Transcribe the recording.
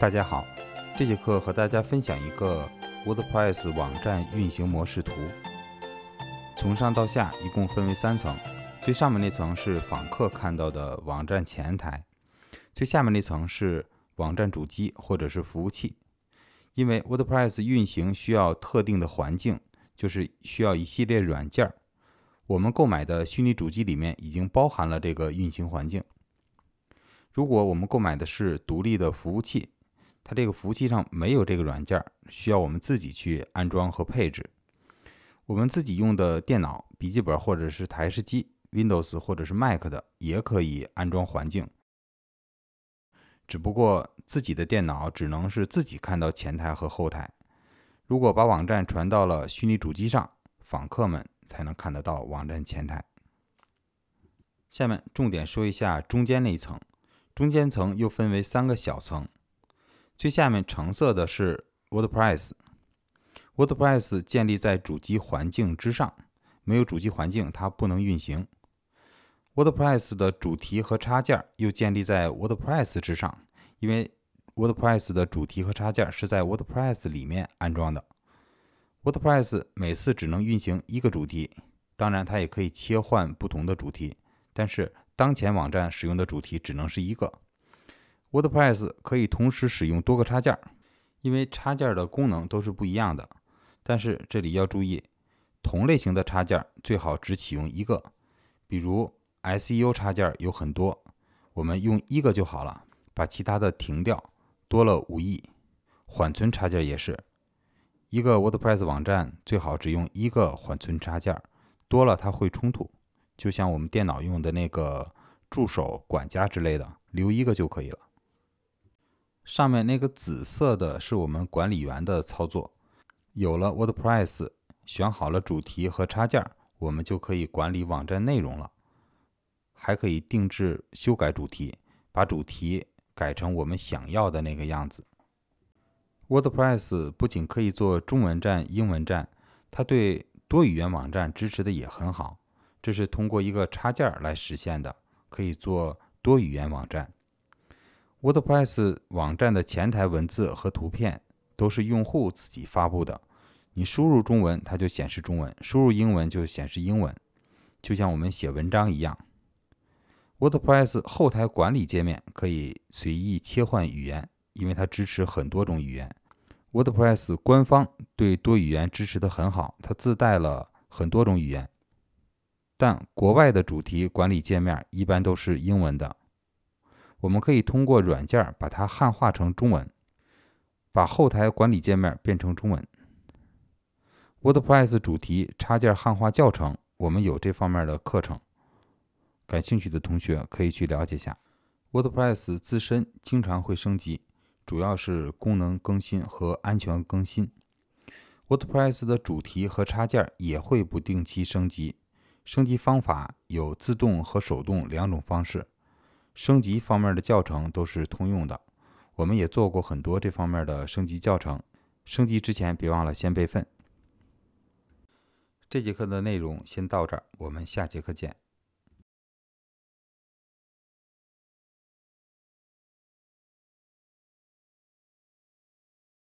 大家好，这节课和大家分享一个 WordPress 网站运行模式图。从上到下一共分为三层，最上面那层是访客看到的网站前台，最下面那层是网站主机或者是服务器。因为 WordPress 运行需要特定的环境，就是需要一系列软件。我们购买的虚拟主机里面已经包含了这个运行环境。如果我们购买的是独立的服务器，它这个服务器上没有这个软件，需要我们自己去安装和配置。我们自己用的电脑、笔记本或者是台式机 （Windows 或者是 Mac 的）也可以安装环境，只不过自己的电脑只能是自己看到前台和后台。如果把网站传到了虚拟主机上，访客们才能看得到网站前台。下面重点说一下中间那一层，中间层又分为三个小层。最下面橙色的是 WordPress，WordPress 建立在主机环境之上，没有主机环境它不能运行。WordPress 的主题和插件又建立在 WordPress 之上，因为 WordPress 的主题和插件是在 WordPress 里面安装的。WordPress 每次只能运行一个主题，当然它也可以切换不同的主题，但是当前网站使用的主题只能是一个。WordPress 可以同时使用多个插件，因为插件的功能都是不一样的。但是这里要注意，同类型的插件最好只启用一个。比如 SEO 插件有很多，我们用一个就好了，把其他的停掉，多了无益。缓存插件也是一个 WordPress 网站最好只用一个缓存插件，多了它会冲突。就像我们电脑用的那个助手、管家之类的，留一个就可以了。上面那个紫色的是我们管理员的操作。有了 WordPress，选好了主题和插件，我们就可以管理网站内容了。还可以定制、修改主题，把主题改成我们想要的那个样子。WordPress 不仅可以做中文站、英文站，它对多语言网站支持的也很好。这是通过一个插件来实现的，可以做多语言网站。WordPress 网站的前台文字和图片都是用户自己发布的。你输入中文，它就显示中文；输入英文，就显示英文。就像我们写文章一样。WordPress 后台管理界面可以随意切换语言，因为它支持很多种语言。WordPress 官方对多语言支持的很好，它自带了很多种语言。但国外的主题管理界面一般都是英文的。我们可以通过软件把它汉化成中文，把后台管理界面变成中文。WordPress 主题插件汉化教程，我们有这方面的课程，感兴趣的同学可以去了解一下。WordPress 自身经常会升级，主要是功能更新和安全更新。WordPress 的主题和插件也会不定期升级，升级方法有自动和手动两种方式。升级方面的教程都是通用的，我们也做过很多这方面的升级教程。升级之前别忘了先备份。这节课的内容先到这儿，我们下节课见。